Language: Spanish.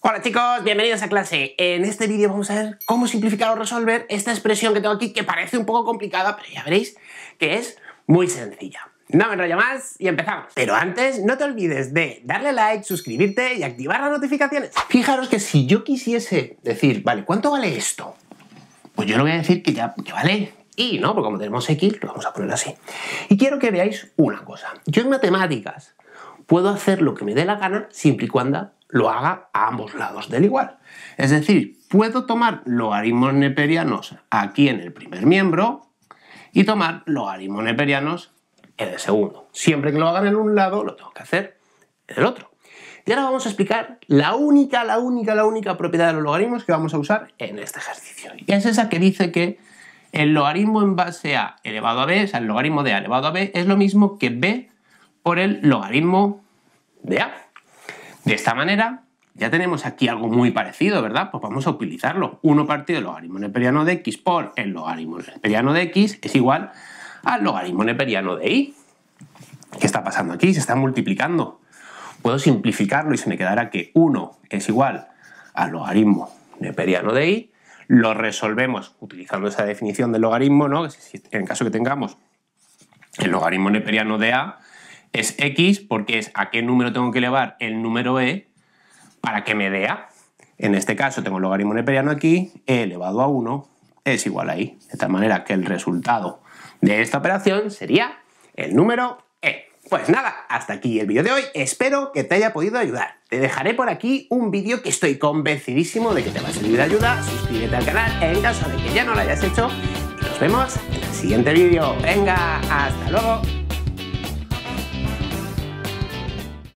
Hola chicos, bienvenidos a clase. En este vídeo vamos a ver cómo simplificar o resolver esta expresión que tengo aquí que parece un poco complicada, pero ya veréis que es muy sencilla. No me enrollo más y empezamos. Pero antes, no te olvides de darle like, suscribirte y activar las notificaciones. Fijaros que si yo quisiese decir, vale, ¿cuánto vale esto? Pues yo le voy a decir que ya que vale y, ¿no? Porque como tenemos X, lo vamos a poner así. Y quiero que veáis una cosa. Yo en matemáticas puedo hacer lo que me dé la gana siempre y cuando lo haga a ambos lados del igual. Es decir, puedo tomar logaritmos neperianos aquí en el primer miembro y tomar logaritmos neperianos en el segundo. Siempre que lo hagan en un lado, lo tengo que hacer en el otro. Y ahora vamos a explicar la única, la única, la única propiedad de los logaritmos que vamos a usar en este ejercicio. Y es esa que dice que el logaritmo en base a elevado a b, o sea, el logaritmo de a elevado a b, es lo mismo que b por el logaritmo de a. De esta manera, ya tenemos aquí algo muy parecido, ¿verdad? Pues vamos a utilizarlo. 1 partido del logaritmo neperiano de x por el logaritmo neperiano de x es igual al logaritmo neperiano de y. ¿Qué está pasando aquí? Se está multiplicando. Puedo simplificarlo y se me quedará que 1 es igual al logaritmo neperiano de y. Lo resolvemos utilizando esa definición del logaritmo, ¿no? En caso que tengamos el logaritmo neperiano de a, es x porque es a qué número tengo que elevar el número e para que me dé a. En este caso tengo el logaritmo neperiano aquí, e elevado a 1 es igual a i. De tal manera que el resultado de esta operación sería el número e. Pues nada, hasta aquí el vídeo de hoy. Espero que te haya podido ayudar. Te dejaré por aquí un vídeo que estoy convencidísimo de que te va a servir de ayuda. Suscríbete al canal en caso de que ya no lo hayas hecho. Y nos vemos en el siguiente vídeo. Venga, hasta luego.